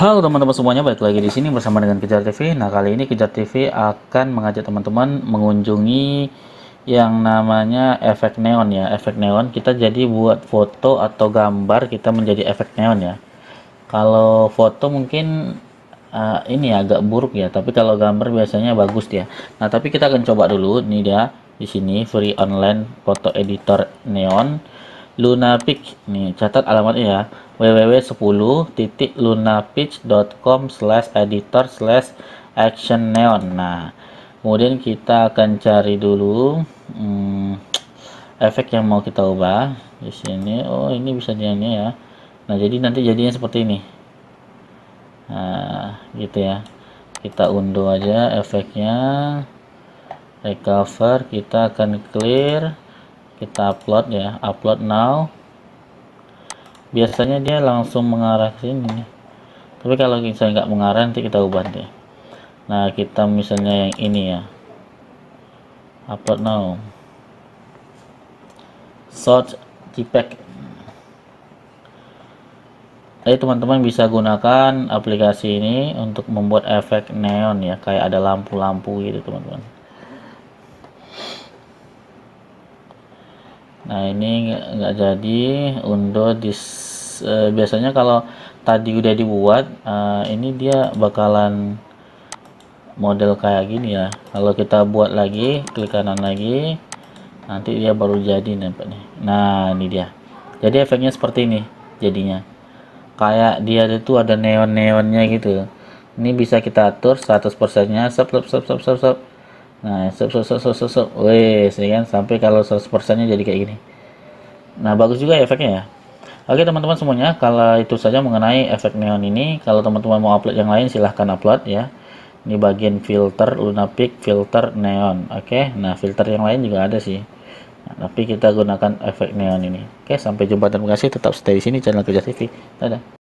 Halo teman-teman semuanya, balik lagi di sini bersama dengan Kejar TV. Nah, kali ini Kejar TV akan mengajak teman-teman mengunjungi yang namanya efek neon ya. Efek neon kita jadi buat foto atau gambar kita menjadi efek neon ya. Kalau foto mungkin uh, ini agak buruk ya, tapi kalau gambar biasanya bagus ya. Nah, tapi kita akan coba dulu nih dia di sini free online foto editor neon LunaPic nih catat alamatnya ya www www.10.lunapitch.com slash editor slash action neon nah kemudian kita akan cari dulu hmm, efek yang mau kita ubah di sini oh ini bisa jadinya ya nah jadi nanti jadinya seperti ini nah gitu ya kita unduh aja efeknya recover kita akan clear kita upload ya upload now biasanya dia langsung mengarah ke sini tapi kalau misalnya nggak mengarah nanti kita ubah deh nah kita misalnya yang ini ya upload now short JPEG jadi teman-teman bisa gunakan aplikasi ini untuk membuat efek neon ya kayak ada lampu-lampu gitu teman-teman nah ini nggak jadi untuk dis uh, biasanya kalau tadi udah dibuat uh, ini dia bakalan model kayak gini ya kalau kita buat lagi klik kanan lagi nanti dia baru jadi nampak nih nah ini dia jadi efeknya seperti ini jadinya kayak dia itu ada neon-neonnya gitu ini bisa kita atur 100% nya sub sub sub sub sub, sub Nah, sop sop sop Wes, ya kan sampai kalau 100%-nya jadi kayak gini. Nah, bagus juga ya efeknya ya. Oke teman-teman semuanya, kalau itu saja mengenai efek neon ini. Kalau teman-teman mau upload yang lain silahkan upload ya. Ini bagian filter lunapik filter neon. Oke, nah filter yang lain juga ada sih. Nah, tapi kita gunakan efek neon ini. Oke, sampai jumpa terima kasih. Tetap stay di sini channel Kerja TV. Dadah.